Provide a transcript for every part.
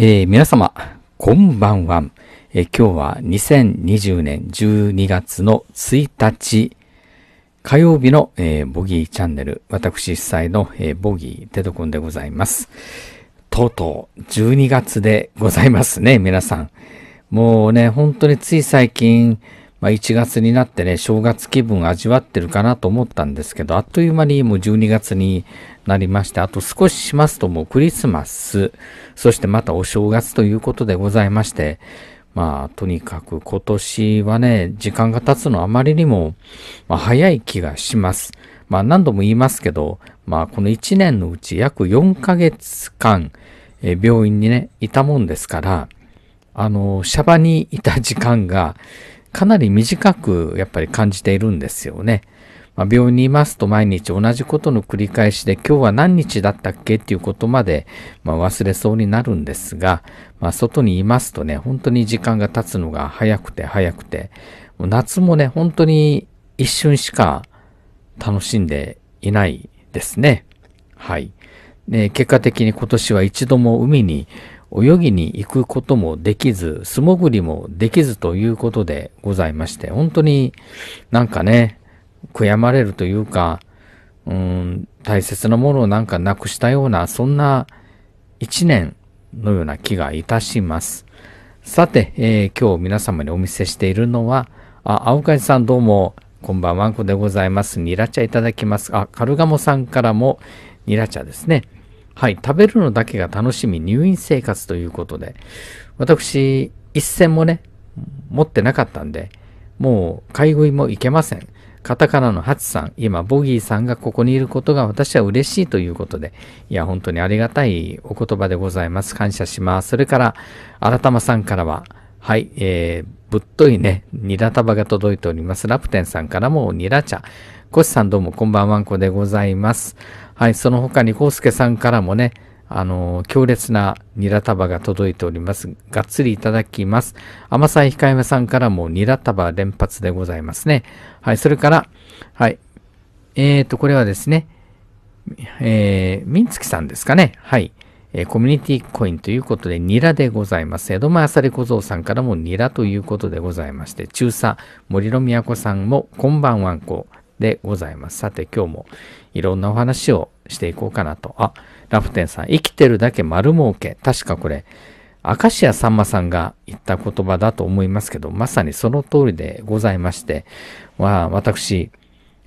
えー、皆様、こんばんは、えー、今日は2020年12月の1日、火曜日の、えー、ボギーチャンネル、私主催の、えー、ボギーテトコンでございます。とうとう12月でございますね、皆さん。もうね、本当につい最近、まあ、1月になってね、正月気分味わってるかなと思ったんですけど、あっという間にもう12月になりまして、あと少ししますともうクリスマス、そしてまたお正月ということでございまして、まあ、とにかく今年はね、時間が経つのあまりにも、まあ、早い気がします。まあ、何度も言いますけど、まあ、この1年のうち約4ヶ月間、え病院にね、いたもんですから、あの、シャバにいた時間が、かなり短くやっぱり感じているんですよね。まあ、病院にいますと毎日同じことの繰り返しで今日は何日だったっけっていうことまで、まあ、忘れそうになるんですが、まあ、外にいますとね、本当に時間が経つのが早くて早くて、も夏もね、本当に一瞬しか楽しんでいないですね。はい。ね、結果的に今年は一度も海に泳ぎに行くこともできず、素潜りもできずということでございまして、本当になんかね、悔やまれるというか、うん、大切なものをなんかなくしたような、そんな一年のような気がいたします。さて、えー、今日皆様にお見せしているのは、あ、青梶さんどうも、こんばんは、んこでございます。ニラ茶いただきます。あ、カルガモさんからもニラ茶ですね。はい、食べるのだけが楽しみ入院生活ということで、私、一銭もね、持ってなかったんで、もう買い食いもいけません。カタカナのハチさん、今、ボギーさんがここにいることが私は嬉しいということで、いや、本当にありがたいお言葉でございます。感謝します。それから、新玉さんからは、はい、えー、ぶっといね、ニラ束が届いております。ラプテンさんからもニラ茶。コシさんどうもこんばんはんこでございます。はい、その他にコウスケさんからもね、あの、強烈なニラ束が届いております。がっつりいただきます。甘さ控えめさんからもニラ束連発でございますね。はい、それから、はい、えーと、これはですね、えー、みんつきさんですかね。はい。えー、コミュニティコインということで、ニラでございます。江戸前あさり小僧さんからもニラということでございまして、中佐森の都さんも、こんばんはんこ、でございます。さて、今日もいろんなお話をしていこうかなと。あ、ラフテンさん、生きてるだけ丸儲け。確かこれ、アカシアさんまさんが言った言葉だと思いますけど、まさにその通りでございまして、まあ、私、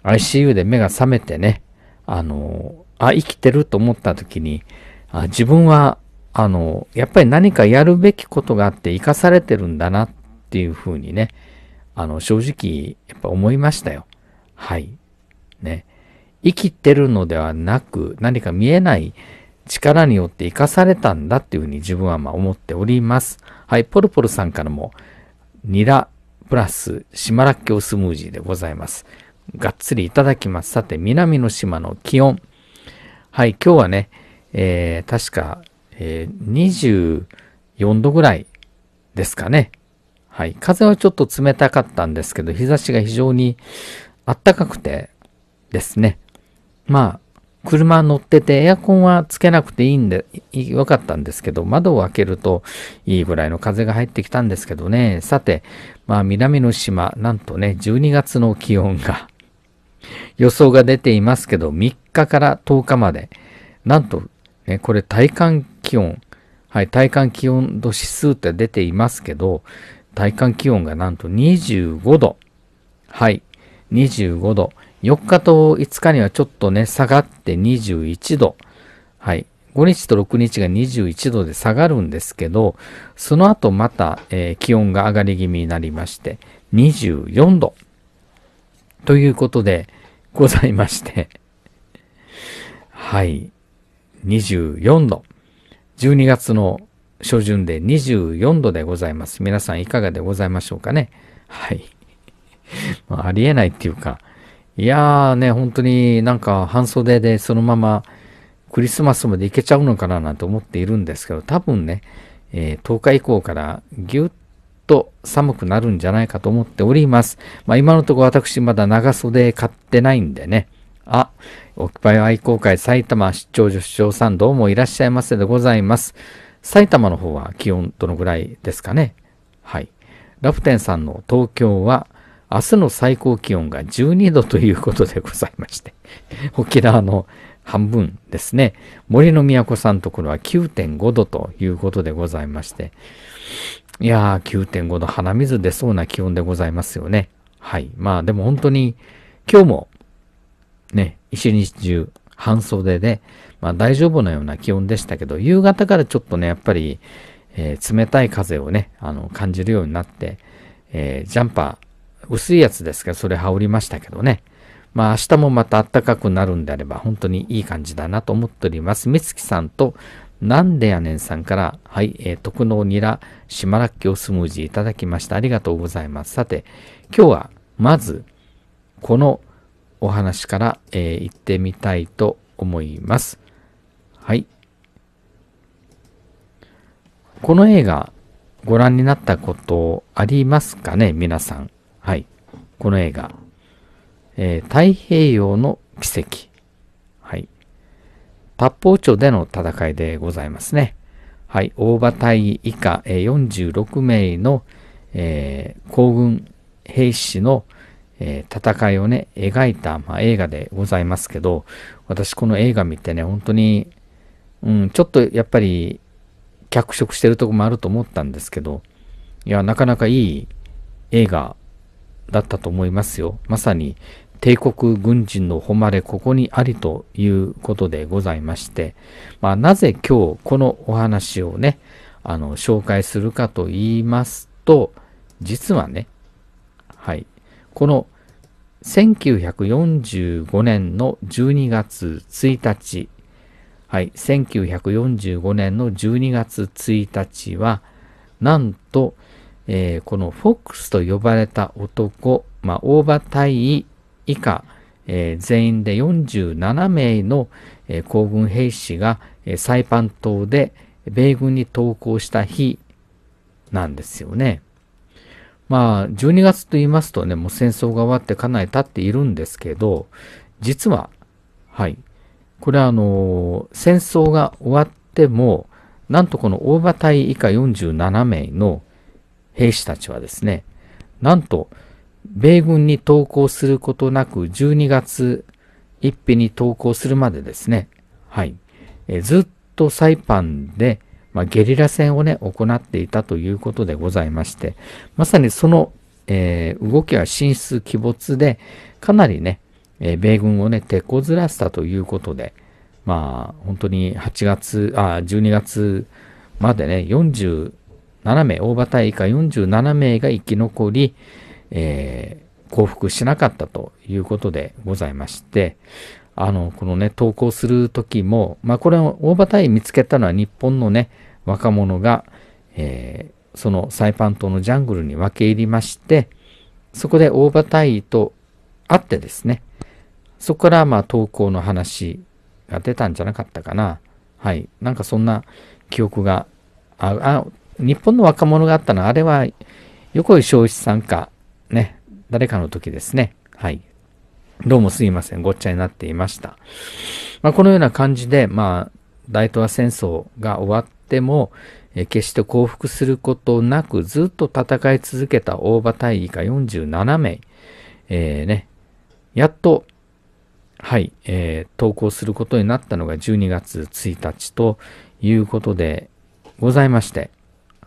ICU で目が覚めてね、あの、あ、生きてると思った時に、あ自分は、あの、やっぱり何かやるべきことがあって生かされてるんだなっていうふうにね、あの、正直、やっぱ思いましたよ。はい。ね。生きてるのではなく、何か見えない力によって生かされたんだっていうふうに自分はまあ思っております。はい。ポルポルさんからも、ニラプラス島らっきょうスムージーでございます。がっつりいただきます。さて、南の島の気温。はい。今日はね、えー、確か、えー、24度ぐらいですかね。はい。風はちょっと冷たかったんですけど、日差しが非常にあったかくてですね、まあ、車乗っててエアコンはつけなくていいんで、良かったんですけど、窓を開けるといいぐらいの風が入ってきたんですけどね。さて、まあ南の島、なんとね、12月の気温が予想が出ていますけど、3日から10日まで、なんと、ね、これ体感気温、はい、体感気温度指数って出ていますけど、体感気温がなんと25度。はい。25度。4日と5日にはちょっとね、下がって21度。はい。5日と6日が21度で下がるんですけど、その後また、えー、気温が上がり気味になりまして、24度。ということで、ございまして。はい。24度。12月の初旬で24度でございます。皆さんいかがでございましょうかね。はい。まあ、ありえないっていうか、いやーね、本当になんか半袖でそのままクリスマスまで行けちゃうのかななんて思っているんですけど、多分ね、えー、10日以降からぎゅっと寒くなるんじゃないかと思っております。まあ今のところ私まだ長袖買ってないんでね。あ、おキぱい愛好会埼玉出張所市長さんどうもいらっしゃいませでございます。埼玉の方は気温どのぐらいですかね。はい。ラフテンさんの東京は明日の最高気温が12度ということでございまして、沖縄の半分ですね、森の都さんのところは9.5度ということでございまして、いやー、9.5度、鼻水出そうな気温でございますよね。はい。まあでも本当に、今日も、ね、一日中、半袖で、まあ大丈夫なような気温でしたけど、夕方からちょっとね、やっぱり、えー、冷たい風をね、あの、感じるようになって、えー、ジャンパー、薄いやつですから、それ羽織りましたけどね。まあ明日もまた暖かくなるんであれば、本当にいい感じだなと思っております。美月さんと、なんでやねんさんから、はい、えー、特納ニラ、島らっきょうスムージーいただきました。ありがとうございます。さて、今日は、まず、このお話から、えー、行ってみたいと思います。はい。この映画、ご覧になったことありますかね皆さん。はい。この映画、えー、太平洋の奇跡。はい。八方町での戦いでございますね。はい。大場隊以下、えー、46名の、えー、行軍兵士の、えー、戦いをね、描いた、まあ、映画でございますけど、私この映画見てね、本当に、うん、ちょっとやっぱり脚色してるとこもあると思ったんですけど、いや、なかなかいい映画だったと思いますよ。まさに帝国軍人の誉れここにありということでございまして、まあ、なぜ今日このお話をね、あの、紹介するかと言いますと、実はね、はい、この1945年の12月1日、はい、1945年の12月1日は、なんと、えー、このフォックスと呼ばれた男、まあ、大場大尉以下、えー、全員で47名の、えー、皇軍兵士が、えー、サイパン島で米軍に投降した日なんですよね。まあ、12月と言いますとね、もう戦争が終わってかなり経っているんですけど、実は、はい、これはあのー、戦争が終わっても、なんとこの大場隊以下47名の、兵士たちはですね、なんと、米軍に投降することなく、12月1日に投降するまでですね、はい、えずっとサイパンで、まあ、ゲリラ戦をね、行っていたということでございまして、まさにその、えー、動きは進出鬼没で、かなりね、えー、米軍をね、手こずらせたということで、まあ、本当に8月、あ、12月までね、40、7名、大場大会47名が生き残り、えー、降伏しなかったということでございまして、あの、このね、投稿する時も、まあ、これを大場大見つけたのは日本のね、若者が、えー、そのサイパン島のジャングルに分け入りまして、そこで大場大と会ってですね、そこからまあ投稿の話が出たんじゃなかったかな。はい。なんかそんな記憶があ、あ、日本の若者があったのは、あれは横井正一さんか、ね、誰かの時ですね。はい。どうもすいません。ごっちゃになっていました。まあ、このような感じで、まあ、大東亜戦争が終わっても、え決して降伏することなくずっと戦い続けた大場大義が47名、えー、ね、やっと、はい、えー、投稿することになったのが12月1日ということでございまして、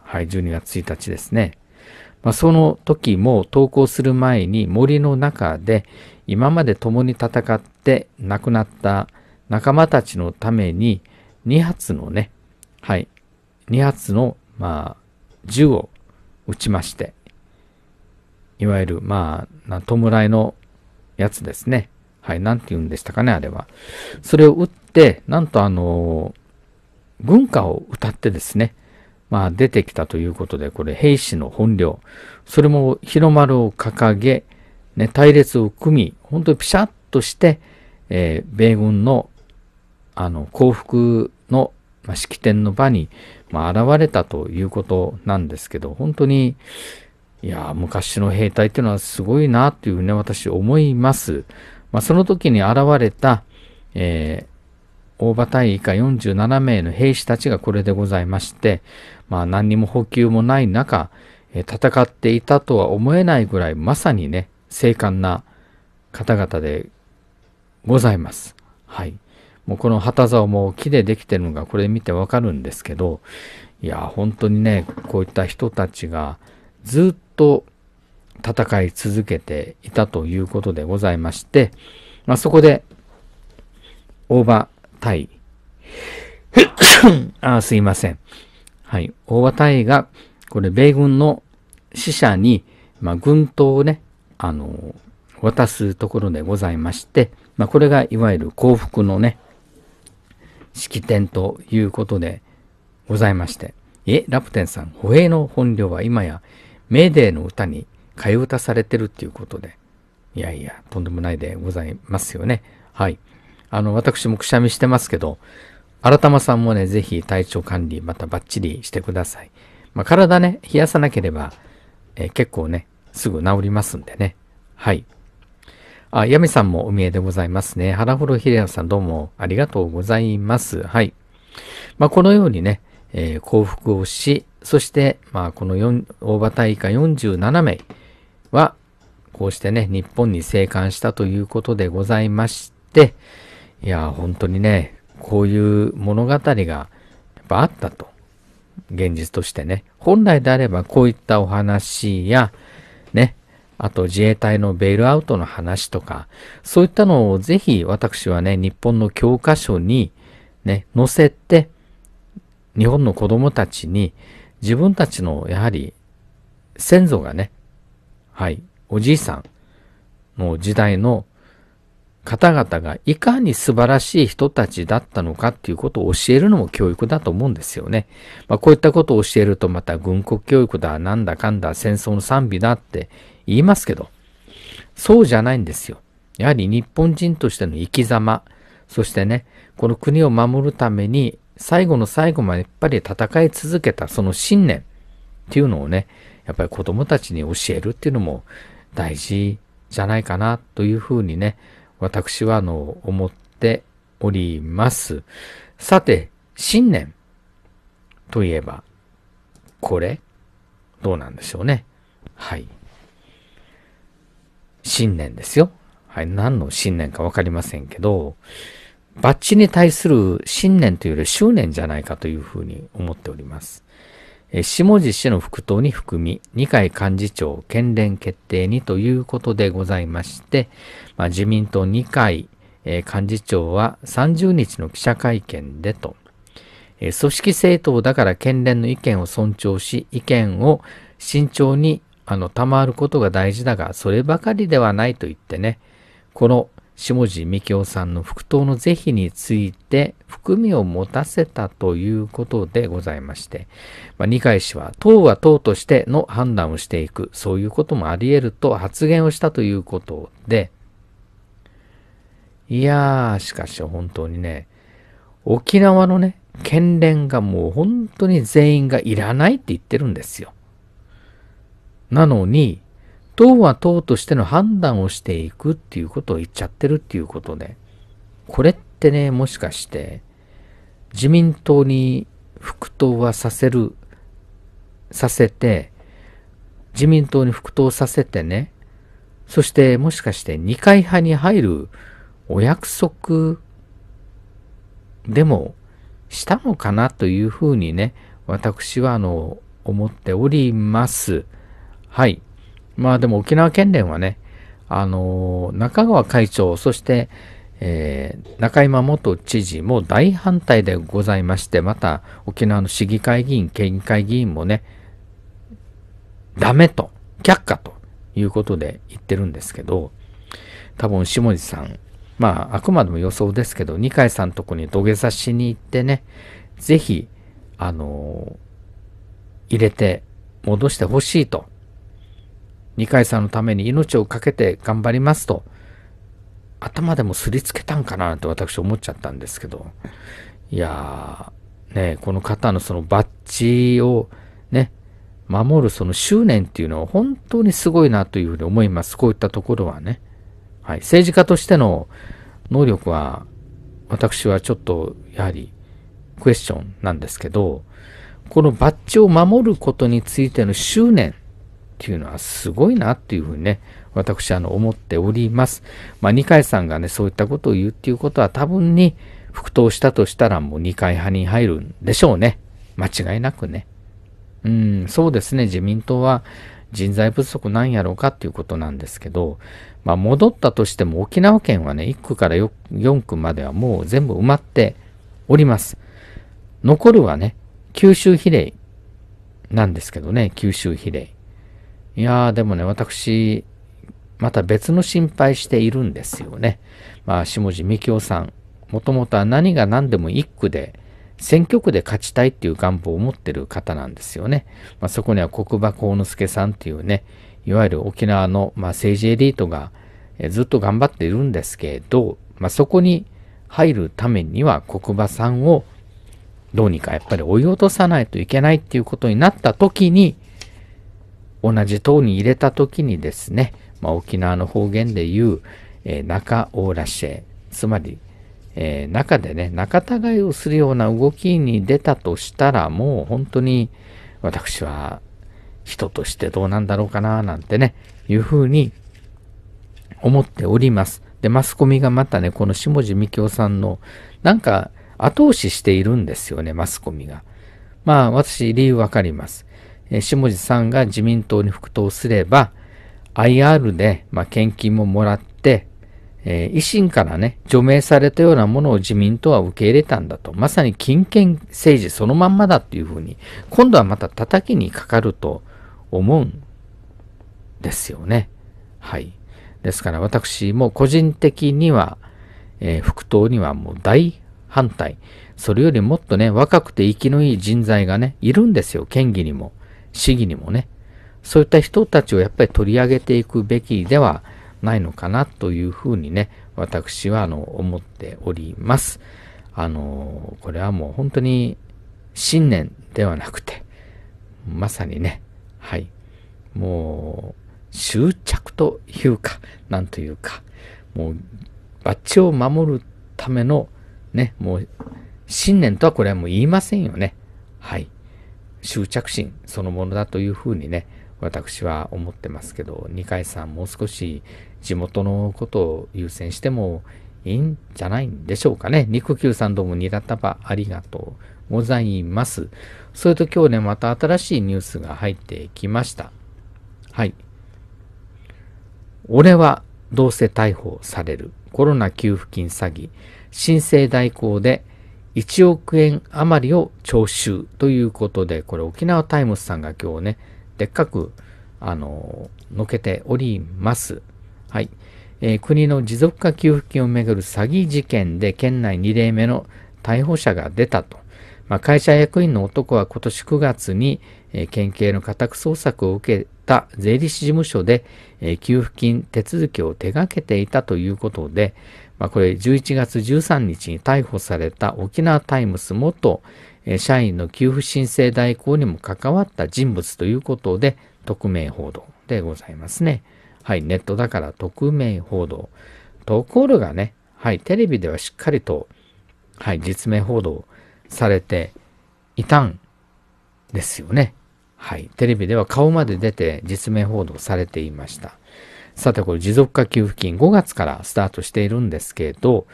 はい、12月1日ですね。まあ、その時も投稿する前に森の中で今まで共に戦って亡くなった仲間たちのために2発のね、はい、2発の、まあ、銃を撃ちまして、いわゆる、まあ、弔いのやつですね。はい、なんて言うんでしたかね、あれは。それを撃って、なんとあの軍歌を歌ってですね、まあ、出てきたということで、これ兵士の本領。それも日の丸を掲げ、ね、隊列を組み、本当にピシャッとして、えー、米軍の、あの、降伏の、まあ、式典の場に、まあ、現れたということなんですけど、本当に、いや、昔の兵隊っていうのはすごいな、というふうに私思います。まあ、その時に現れた、えー大場隊以下47名の兵士たちがこれでございまして、まあ何にも補給もない中、戦っていたとは思えないぐらいまさにね、精悍な方々でございます。はい。もうこの旗竿も木でできてるのがこれ見てわかるんですけど、いや、本当にね、こういった人たちがずっと戦い続けていたということでございまして、まあ、そこで、大場タイ。あすいません。はい。大和大が、これ、米軍の死者に、まあ、軍刀をね、あの、渡すところでございまして、まあ、これがいわゆる幸福のね、式典ということでございまして、え、ラプテンさん、歩兵の本領は今や、メーデーの歌に替え歌されてるっていうことで、いやいや、とんでもないでございますよね。はい。あの、私もくしゃみしてますけど、新まさんもね、ぜひ体調管理、またバッチリしてください。まあ、体ね、冷やさなければ、えー、結構ね、すぐ治りますんでね。はい。あ、ヤミさんもお見えでございますね。原ほロ・ヒレやさんどうもありがとうございます。はい。まあ、このようにね、えー、幸福をし、そして、まあ、この大場大会47名は、こうしてね、日本に生還したということでございまして、いや、本当にね、こういう物語がやっぱあったと。現実としてね。本来であればこういったお話や、ね、あと自衛隊のベイルアウトの話とか、そういったのをぜひ私はね、日本の教科書にね、載せて、日本の子供たちに自分たちのやはり先祖がね、はい、おじいさんの時代の方々がいかに素晴らしい人たちだったのかっていうことを教えるのも教育だと思うんですよね。まあ、こういったことを教えるとまた軍国教育だ、なんだかんだ、戦争の賛美だって言いますけど、そうじゃないんですよ。やはり日本人としての生き様、そしてね、この国を守るために最後の最後までやっぱり戦い続けたその信念っていうのをね、やっぱり子供たちに教えるっていうのも大事じゃないかなというふうにね、私はあの思っております。さて、新年といえば、これ、どうなんでしょうね。はい。新年ですよ。はい。何の新年かわかりませんけど、バッチに対する信念というより執念じゃないかというふうに思っております。下地氏の副党に含み、二階幹事長県連決定にということでございまして、まあ、自民党二階、えー、幹事長は30日の記者会見でと、えー、組織政党だから県連の意見を尊重し、意見を慎重にあの、賜ることが大事だが、そればかりではないと言ってね、この下地幹雄さんの復党の是非について含みを持たせたということでございまして、まあ、二階氏は党は党としての判断をしていく、そういうこともあり得ると発言をしたということで、いやー、しかし本当にね、沖縄のね、県連がもう本当に全員がいらないって言ってるんですよ。なのに、党は党としての判断をしていくっていうことを言っちゃってるっていうことで、これってね、もしかして、自民党に復党はさせる、させて、自民党に復党させてね、そしてもしかして二階派に入るお約束でもしたのかなというふうにね、私はあの、思っております。はい。まあでも沖縄県連はね、あの中川会長、そして、えー、中山元知事も大反対でございまして、また沖縄の市議会議員、県議会議員もね、ダメと、却下ということで言ってるんですけど、多分下地さん、まあ、あくまでも予想ですけど、二階さんとこに土下座しに行ってね、ぜひ、あのー、入れて戻してほしいと二階さんのために命を懸けて頑張りますと、頭でもすりつけたんかなんて私思っちゃったんですけど、いやー、ね、この方のそのバッジをね、守るその執念っていうのは本当にすごいなというふうに思います。こういったところはね。はい。政治家としての能力は、私はちょっと、やはり、クエスチョンなんですけど、このバッジを守ることについての執念っていうのはすごいなっていうふうにね、私あの思っております。まあ、二階さんがね、そういったことを言うっていうことは多分に復党したとしたらもう二階派に入るんでしょうね。間違いなくね。うん、そうですね。自民党は人材不足なんやろうかっていうことなんですけど、まあ、戻ったとしても沖縄県はね、1区から4区まではもう全部埋まっております。残るはね、九州比例なんですけどね、九州比例。いやーでもね、私、また別の心配しているんですよね。まあ、下地幹夫さん、もともとは何が何でも一区で、選挙区で勝ちたいっていう願望を持ってる方なんですよね。まあ、そこには国場幸之助さんっていうね、いわゆる沖縄の、まあ、政治エリートがずっと頑張っているんですけど、まあ、そこに入るためには国場さんをどうにかやっぱり追い落とさないといけないっていうことになった時に、同じ塔に入れた時にですね、まあ、沖縄の方言で言う、えー、中オーラシェつまり、えー、中でね仲違いをするような動きに出たとしたらもう本当に私は人としてどうなんだろうかななんてねいうふうに思っております。でマスコミがまたねこの下地幹雄さんのなんか後押ししているんですよねマスコミが。まあ私理由わかります。下地さんが自民党に復党すれば、IR で、まあ、献金ももらって、えー、維新からね、除名されたようなものを自民党は受け入れたんだと。まさに金権政治そのまんまだっていうふうに、今度はまた叩きにかかると思うんですよね。はい。ですから私も個人的には、えー、復党にはもう大反対。それよりもっとね、若くて生きのいい人材がね、いるんですよ、県議にも。市議にもね、そういった人たちをやっぱり取り上げていくべきではないのかなというふうにね、私はあの思っております。あの、これはもう本当に信念ではなくて、まさにね、はい、もう執着というか、なんというか、もうバッチを守るためのね、もう信念とはこれはもう言いませんよね。はい。執着心そのものだというふうにね、私は思ってますけど、二階さんもう少し地元のことを優先してもいいんじゃないんでしょうかね。肉球さんどうもニラ束ありがとうございます。それと今日ね、また新しいニュースが入ってきました。はい。俺はどうせ逮捕される。コロナ給付金詐欺。申請代行で1億円余りを徴収ということで、これ沖縄タイムズさんが今日ね、でっかく、あの、のけております。はい。えー、国の持続化給付金をめぐる詐欺事件で県内2例目の逮捕者が出たと。まあ、会社役員の男は今年9月に、えー、県警の家宅捜索を受けた税理士事務所で、えー、給付金手続きを手掛けていたということで、まあ、これ11月13日に逮捕された沖縄タイムス元社員の給付申請代行にも関わった人物ということで、匿名報道でございますね。はい、ネットだから匿名報道。ところがね、はい、テレビではしっかりと、はい、実名報道されていたんですよね。はい、テレビでは顔まで出て実名報道されていました。さてこれ持続化給付金5月からスタートしているんですけど、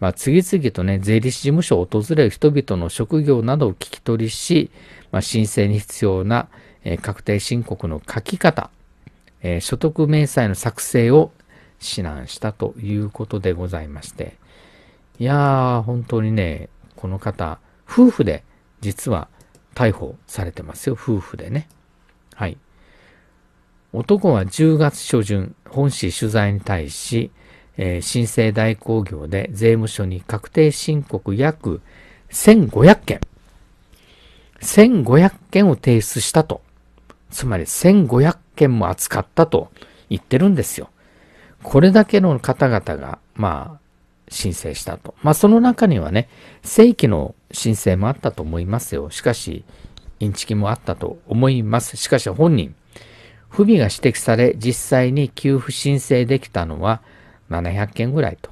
まあ、次々とね、税理士事務所を訪れる人々の職業などを聞き取りし、まあ、申請に必要な、えー、確定申告の書き方、えー、所得明細の作成を指南したということでございまして、いやー、本当にね、この方、夫婦で実は逮捕されてますよ、夫婦でね。はい。男は10月初旬、本市取材に対し、えー、申請代行業で税務署に確定申告約1500件、1500件を提出したと。つまり1500件も扱ったと言ってるんですよ。これだけの方々が、まあ、申請したと。まあ、その中にはね、正規の申請もあったと思いますよ。しかし、インチキもあったと思います。しかし本人、不備が指摘され実際に給付申請できたのは700件ぐらいと。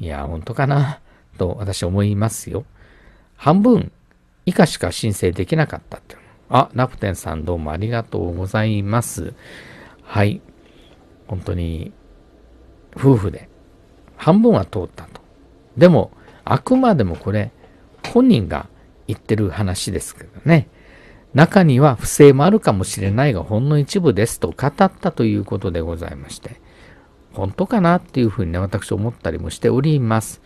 いや、本当かなと私思いますよ。半分以下しか申請できなかったって。あ、ナプテンさんどうもありがとうございます。はい。本当に、夫婦で、半分は通ったと。でも、あくまでもこれ、本人が言ってる話ですけどね。中には不正もあるかもしれないがほんの一部ですと語ったということでございまして、本当かなっていうふうにね、私思ったりもしております。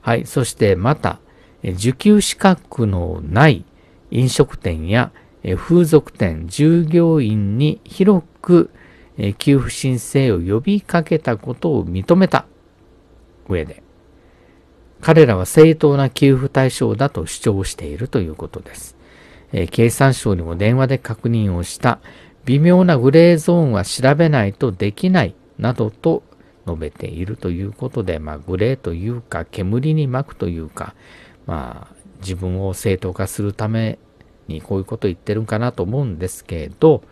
はい。そしてまた、受給資格のない飲食店や風俗店、従業員に広く給付申請を呼びかけたことを認めた上で、彼らは正当な給付対象だと主張しているということです。え経産省にも電話で確認をした、微妙なグレーゾーンは調べないとできないなどと述べているということで、まあ、グレーというか煙に巻くというか、まあ、自分を正当化するためにこういうこと言ってるんかなと思うんですけど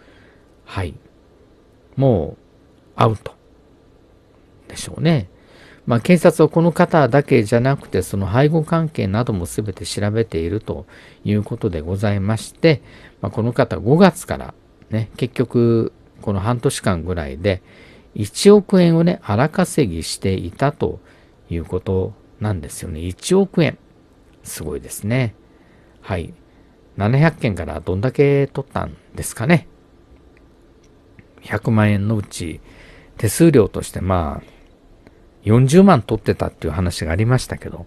はいもうアウトでしょうねまあ、検察はこの方だけじゃなくてその背後関係なども全て調べているということでございまして、まあ、この方5月からね結局この半年間ぐらいで1億円をね荒稼ぎしていたということなんですよね1億円すごいですねはい700件からどんだけ取ったんですかね100万円のうち手数料としてまあ40万取ってたっていう話がありましたけど、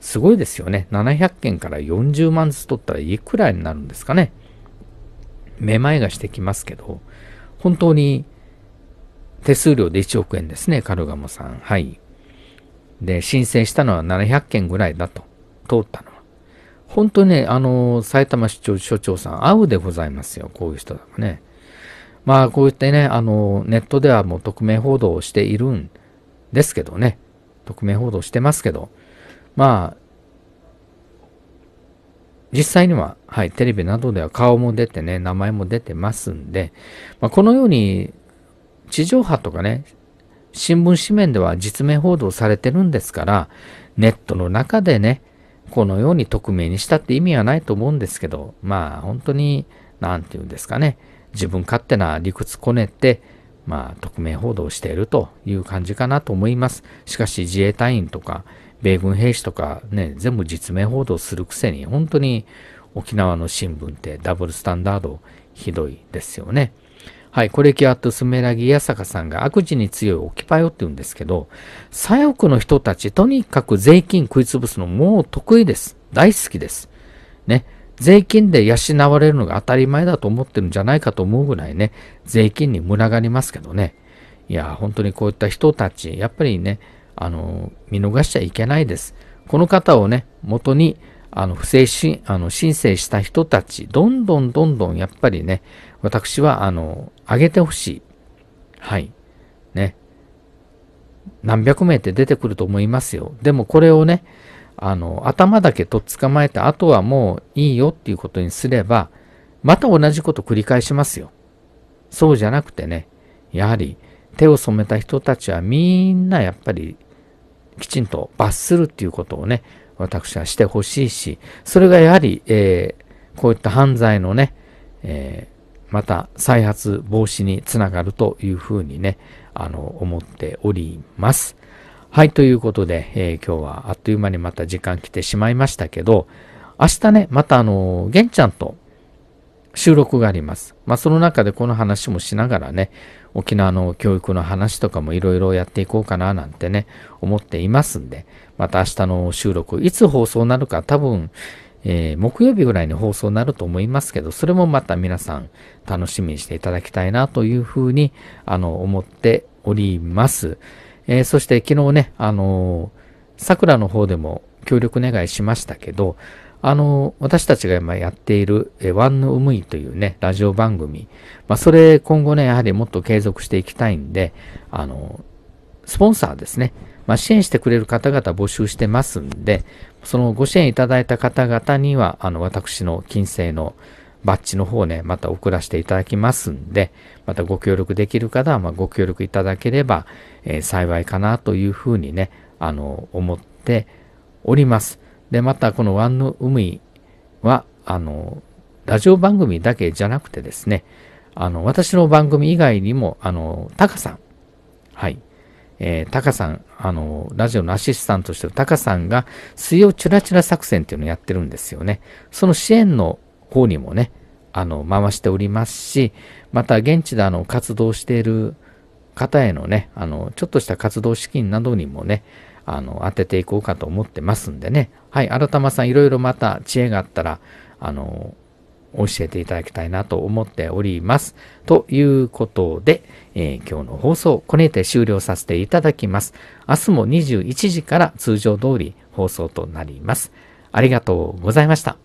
すごいですよね。700件から40万ずつ取ったらいくらになるんですかね。めまいがしてきますけど、本当に手数料で1億円ですね、カルガモさん。はい。で、申請したのは700件ぐらいだと、通ったのは。本当にね、あの、埼玉市長所長さん、会うでございますよ、こういう人だとね。まあ、こういったね、あの、ネットではもう匿名報道をしているんですけどね、匿名報道してますけど、まあ、実際には、はい、テレビなどでは顔も出てね、名前も出てますんで、まあ、このように、地上波とかね、新聞紙面では実名報道されてるんですから、ネットの中でね、このように匿名にしたって意味はないと思うんですけど、まあ本当に、なんて言うんですかね、自分勝手な理屈こねて、まあ、匿名報道しているという感じかなと思います。しかし自衛隊員とか、米軍兵士とかね、全部実名報道するくせに、本当に沖縄の新聞ってダブルスタンダードひどいですよね。はい、コレキアとスメラギヤサカさんが悪事に強いオキパヨって言うんですけど、左翼の人たち、とにかく税金食い潰すのもう得意です。大好きです。ね。税金で養われるのが当たり前だと思ってるんじゃないかと思うぐらいね、税金に群がりますけどね。いや、本当にこういった人たち、やっぱりね、あの、見逃しちゃいけないです。この方をね、元に、あの、不正し、あの、申請した人たち、どんどんどんどん、やっぱりね、私は、あの、上げてほしい。はい。ね。何百名って出てくると思いますよ。でもこれをね、あの、頭だけとっ捕まえて、あとはもういいよっていうことにすれば、また同じこと繰り返しますよ。そうじゃなくてね、やはり手を染めた人たちはみんなやっぱりきちんと罰するっていうことをね、私はしてほしいし、それがやはり、えー、こういった犯罪のね、えー、また再発防止につながるというふうにね、あの、思っております。はい、ということで、えー、今日はあっという間にまた時間来てしまいましたけど、明日ね、またあの、玄ちゃんと収録があります。まあ、その中でこの話もしながらね、沖縄の教育の話とかもいろいろやっていこうかななんてね、思っていますんで、また明日の収録、いつ放送なるか多分、えー、木曜日ぐらいに放送になると思いますけど、それもまた皆さん楽しみにしていただきたいなというふうに、あの、思っております。えー、そして昨日ね、あのー、桜の方でも協力願いしましたけど、あのー、私たちが今やっている、えー、ワンヌウムイというね、ラジオ番組。まあ、それ今後ね、やはりもっと継続していきたいんで、あのスポンサーですね。まあ、支援してくれる方々募集してますんで、そのご支援いただいた方々には、あの、私の金星の、バッジの方ね、また送らせていただきますんで、またご協力できる方は、まご協力いただければ、えー、幸いかなというふうにね、あの、思っております。で、またこのワンの海は、あの、ラジオ番組だけじゃなくてですね、あの、私の番組以外にも、あの、タカさん、はい、えー、タカさん、あの、ラジオのアシスタントとしてタカさんが水曜チュラチュラ作戦っていうのをやってるんですよね。その支援の方にもね、あの、回しておりますし、また現地であの、活動している方へのね、あの、ちょっとした活動資金などにもね、あの、当てていこうかと思ってますんでね。はい、新玉さん、いろいろまた知恵があったら、あの、教えていただきたいなと思っております。ということで、えー、今日の放送、これにて終了させていただきます。明日も21時から通常通り放送となります。ありがとうございました。